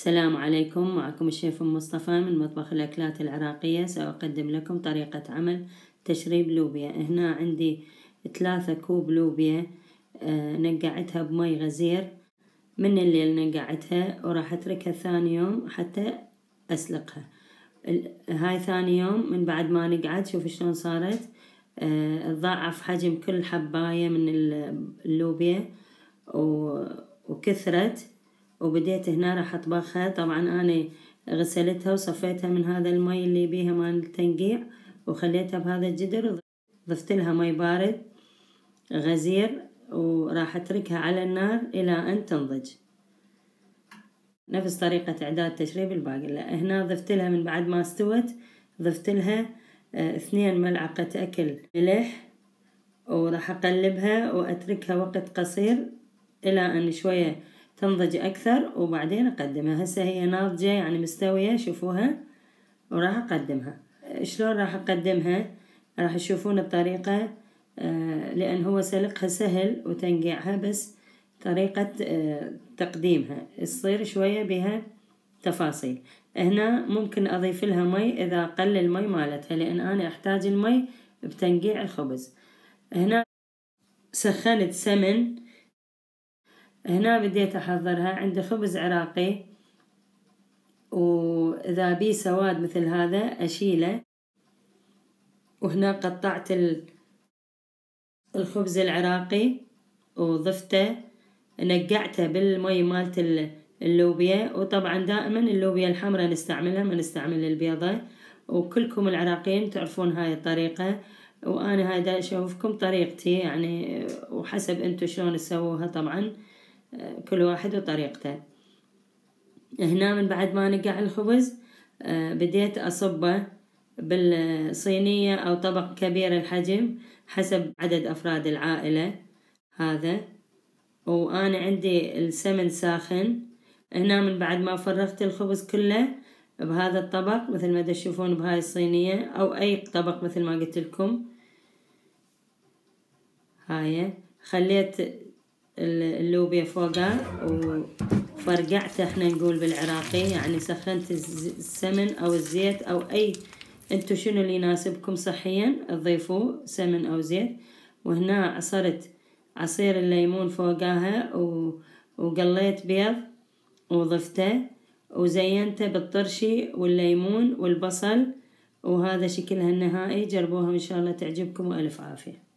السلام عليكم معكم الشيف مصطفى من مطبخ الأكلات العراقية سأقدم لكم طريقة عمل تشريب لوبيا هنا عندي ثلاثة كوب لوبيا آه، نقعتها بمي غزير من الليل نقعتها وراح أتركها ثاني يوم حتى أسلقها هاي ثاني يوم من بعد ما نقعد شوف شلون صارت آه ضاعف حجم كل حباية من اللوبيا وكثرت وبديت هنا راح أطبخها طبعا أنا غسلتها وصفيتها من هذا المي اللي بيها مال التنقيع وخليتها بهذا الجدر وضفت لها مي بارد غزير وراح أتركها على النار إلى أن تنضج نفس طريقة إعداد تشريب الباقلة هنا ضفت لها من بعد ما استوت ضفت لها آه، اثنين ملعقة أكل ملح وراح أقلبها وأتركها وقت قصير إلى أن شوية تنضج أكثر وبعدين أقدمها هسه هي ناضجة يعني مستوية شوفوها وراح أقدمها شلون راح أقدمها راح تشوفون الطريقة آه، لأن هو سلقها سهل وتنقيعها بس طريقة آه، تقديمها تصير شوية بها تفاصيل هنا ممكن أضيف لها مي إذا قل المي مالتها لأن أنا أحتاج المي بتنقيع الخبز هنا سخنت سمن هنا بديت أحضرها عندي خبز عراقي وإذا بيه سواد مثل هذا أشيله وهنا قطعت الخبز العراقي وضفته نقعته بالمي مالت اللوبيا وطبعا دائما اللوبيا الحمراء نستعملها ما نستعمل البيضة وكلكم العراقيين تعرفون هاي الطريقة وأنا هاي أشوفكم طريقتي يعني وحسب أنتو شلون تسووها طبعا كل واحد وطريقته هنا من بعد ما نقع الخبز آه، بديت أصبه بالصينية أو طبق كبير الحجم حسب عدد أفراد العائلة هذا وأنا عندي السمن ساخن هنا من بعد ما فرغت الخبز كله بهذا الطبق مثل ما تشوفون بهاي الصينية أو أي طبق مثل ما قلت لكم هاي خليت اللوبيا فوقها وفرقعته احنا نقول بالعراقي يعني سخنت السمن او الزيت او اي انتو شنو اللي يناسبكم صحيا تضيفوه سمن او زيت وهنا عصرت عصير الليمون فوقاها و... وقليت بيض وضفته وزينته بالطرشي والليمون والبصل وهذا شكلها النهائي جربوها ان شاء الله تعجبكم والف عافيه